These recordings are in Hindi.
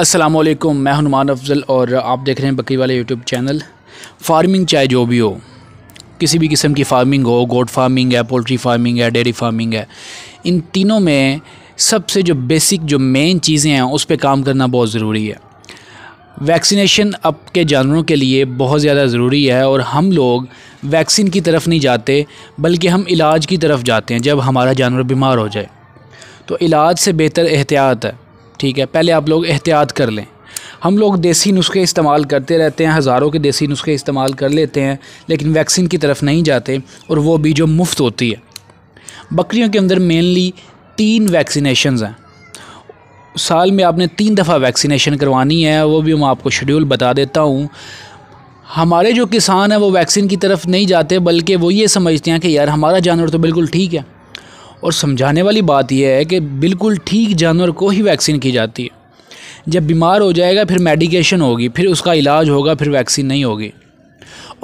अस्सलाम वालेकुम मैं हनुमान अफजल और आप देख रहे हैं बकरी वाले यूट्यूब चैनल फार्मिंग चाहे जो भी हो किसी भी किस्म की फार्मिंग हो गोट फार्मिंग है पोल्ट्री फार्मिंग है डेयरी फार्मिंग है इन तीनों में सबसे जो बेसिक जो मेन चीज़ें हैं उस पर काम करना बहुत ज़रूरी है वैक्सीनेशन अब के जानवरों के लिए बहुत ज़्यादा ज़रूरी है और हम लोग वैक्सीन की तरफ नहीं जाते बल्कि हम इलाज की तरफ जाते हैं जब हमारा जानवर बीमार हो जाए तो इलाज से बेहतर एहतियात है ठीक है पहले आप लोग एहतियात कर लें हम लोग देसी नुस्खे इस्तेमाल करते रहते हैं हज़ारों के देसी नुस्खे इस्तेमाल कर लेते हैं लेकिन वैक्सीन की तरफ नहीं जाते और वो भी जो मुफ्त होती है बकरियों के अंदर मेनली तीन वैक्सीनेशन हैं साल में आपने तीन दफ़ा वैक्सीनेशन करवानी है वो भी मैं आपको शेड्यूल बता देता हूँ हमारे जो किसान हैं वो वैक्सीन की तरफ नहीं जाते बल्कि वो ये समझते हैं कि यार हमारा जानवर तो बिल्कुल ठीक है और समझाने वाली बात यह है कि बिल्कुल ठीक जानवर को ही वैक्सीन की जाती है जब बीमार हो जाएगा फिर मेडिकेशन होगी फिर उसका इलाज होगा फिर वैक्सीन नहीं होगी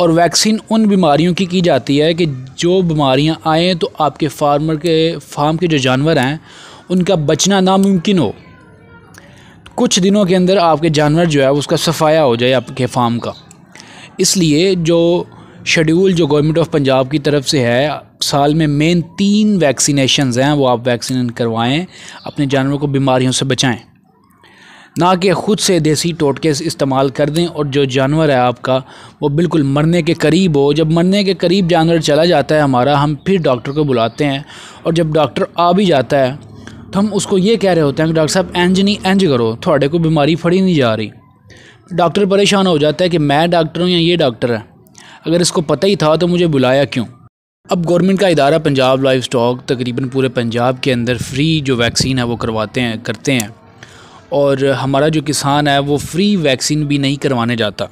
और वैक्सीन उन बीमारियों की की जाती है कि जो बीमारियां आएँ तो आपके फार्मर के फार्म के जो जानवर हैं उनका बचना नामुमकिन हो कुछ दिनों के अंदर आपके जानवर जो है उसका सफाया हो जाए आपके फार्म का इसलिए जो शेड्यूल जो गवर्नमेंट ऑफ पंजाब की तरफ से है साल में मेन तीन वैक्सीनेशन हैं वो आप वैक्सीन करवाएं अपने जानवरों को बीमारियों से बचाएं ना कि ख़ुद से देसी टोटके इस्तेमाल कर दें और जो जानवर है आपका वो बिल्कुल मरने के करीब हो जब मरने के करीब जानवर चला जाता है हमारा हम फिर डॉक्टर को बुलाते हैं और जब डॉक्टर आ भी जाता है तो हम उसको ये कह रहे होते हैं कि डॉक्टर साहब एंज नहीं एंज करो थोड़े को बीमारी फड़ी नहीं जा रही डॉक्टर परेशान हो जाता है कि मैं डॉक्टर हूँ या ये डॉक्टर है अगर इसको पता ही था तो मुझे बुलाया क्यों अब गवर्नमेंट का इदारा पंजाब लाइफ स्टॉक तकरीबन पूरे पंजाब के अंदर फ्री जो वैक्सीन है वो करवाते हैं करते हैं और हमारा जो किसान है वो फ्री वैक्सीन भी नहीं करवाने जाता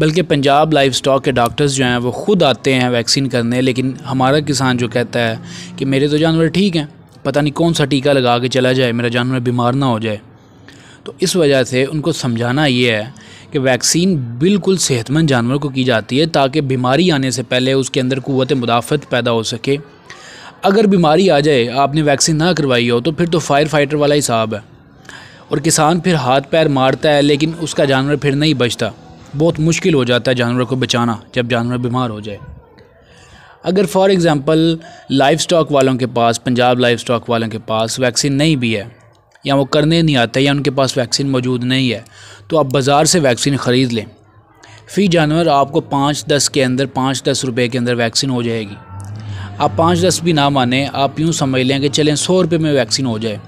बल्कि पंजाब लाइफ स्टॉक के डॉक्टर्स जो हैं वो ख़ुद आते हैं वैक्सीन करने लेकिन हमारा किसान जो कहता है कि मेरे तो जानवर ठीक हैं पता नहीं कौन सा टीका लगा के चला जाए मेरा जानवर बीमार ना हो जाए तो इस वजह से उनको समझाना ये है कि वैक्सीन बिल्कुल सेहतमंद जानवर को की जाती है ताकि बीमारी आने से पहले उसके अंदर क़वत मुदाफ़त पैदा हो सके अगर बीमारी आ जाए आपने वैक्सीन ना करवाई हो तो फिर तो फायर फाइटर वाला ही साहब है और किसान फिर हाथ पैर मारता है लेकिन उसका जानवर फिर नहीं बचता बहुत मुश्किल हो जाता है जानवर को बचाना जब जानवर बीमार हो जाए अगर फॉर एग्ज़ाम्पल लाइफ स्टॉक वालों के पास पंजाब लाइफ स्टॉक वालों के पास वैक्सीन नहीं भी है या वो करने नहीं आते या उनके पास वैक्सीन मौजूद नहीं है तो आप बाज़ार से वैक्सीन ख़रीद लें फ़ी जानवर आपको पाँच दस के अंदर पाँच दस रुपये के अंदर वैक्सीन हो जाएगी आप पाँच दस भी ना माने आप यूँ समझ लें कि चलें सौ रुपये में वैक्सीन हो जाए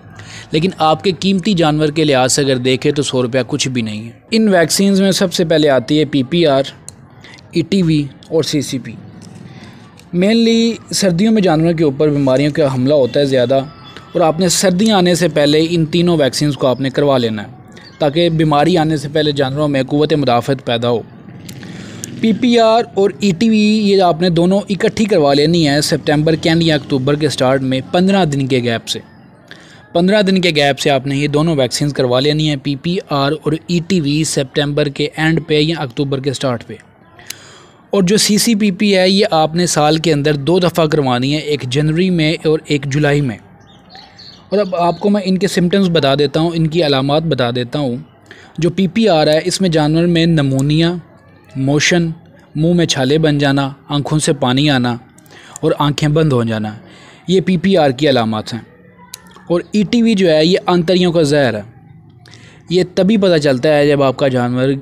लेकिन आपके कीमती जानवर के लिहाज से अगर देखें तो सौ रुपया कुछ भी नहीं है इन वैक्सीन में सबसे पहले आती है P P R E T V और सी सी पी मेनली सर्दियों में जानवरों के ऊपर बीमारियों का हमला होता है ज़्यादा और आपने सर्दियाँ आने से पहले इन तीनों वैक्सीन को आपने करवा लेना है ताकि बीमारी आने से पहले जानवरों में क़वत मुदाफ़त पैदा हो पीपीआर और ईटीवी e ये आपने दोनों इकट्ठी करवा लेनी है सितंबर के या अक्टूबर के स्टार्ट में पंद्रह दिन के गैप से पंद्रह दिन के गैप से आपने ये दोनों वैक्सीन करवा लेनी है पीपीआर और ईटीवी e सितंबर के एंड पे या अक्टूबर के स्टार्ट पे और जो सीसीपीपी है ये आपने साल के अंदर दो दफ़ा करवानी है एक जनवरी में और एक जुलाई में और अब मतलब आपको मैं इनके सिम्टम्स बता देता हूँ इनकी अलामत बता देता हूँ जो पी पी आ रहा है इसमें जानवर में नमोनिया मोशन मुंह में छाले बन जाना आँखों से पानी आना और आँखें बंद हो जाना ये पी पी आर की अलामत हैं और ई टी वी जो है ये आंतरियों का जहर है ये तभी पता चलता है जब आपका जानवर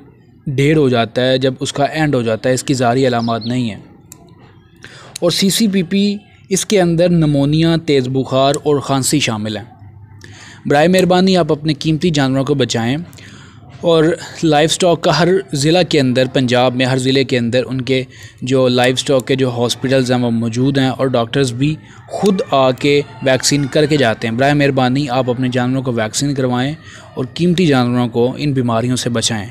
ढेर हो जाता है जब उसका एंड हो जाता है इसकी जारी अलामत नहीं है और सी सी पी पी इसके अंदर नमोनिया तेज़ बुखार और खांसी शामिल हैं बरए मेहरबानी आप अपने कीमती जानवरों को बचाएँ और लाइफ स्टॉक का हर ज़िला के अंदर पंजाब में हर ज़िले के अंदर उनके जो लाइफ स्टॉक के जो हॉस्पिटल्स हैं वो मौजूद हैं और डॉक्टर्स भी ख़ुद आके वैक्सीन करके जाते हैं बर मेहरबानी आप अपने जानवरों को वैक्सीन करवाएँ और कीमती जानवरों को इन बीमारियों से बचाएँ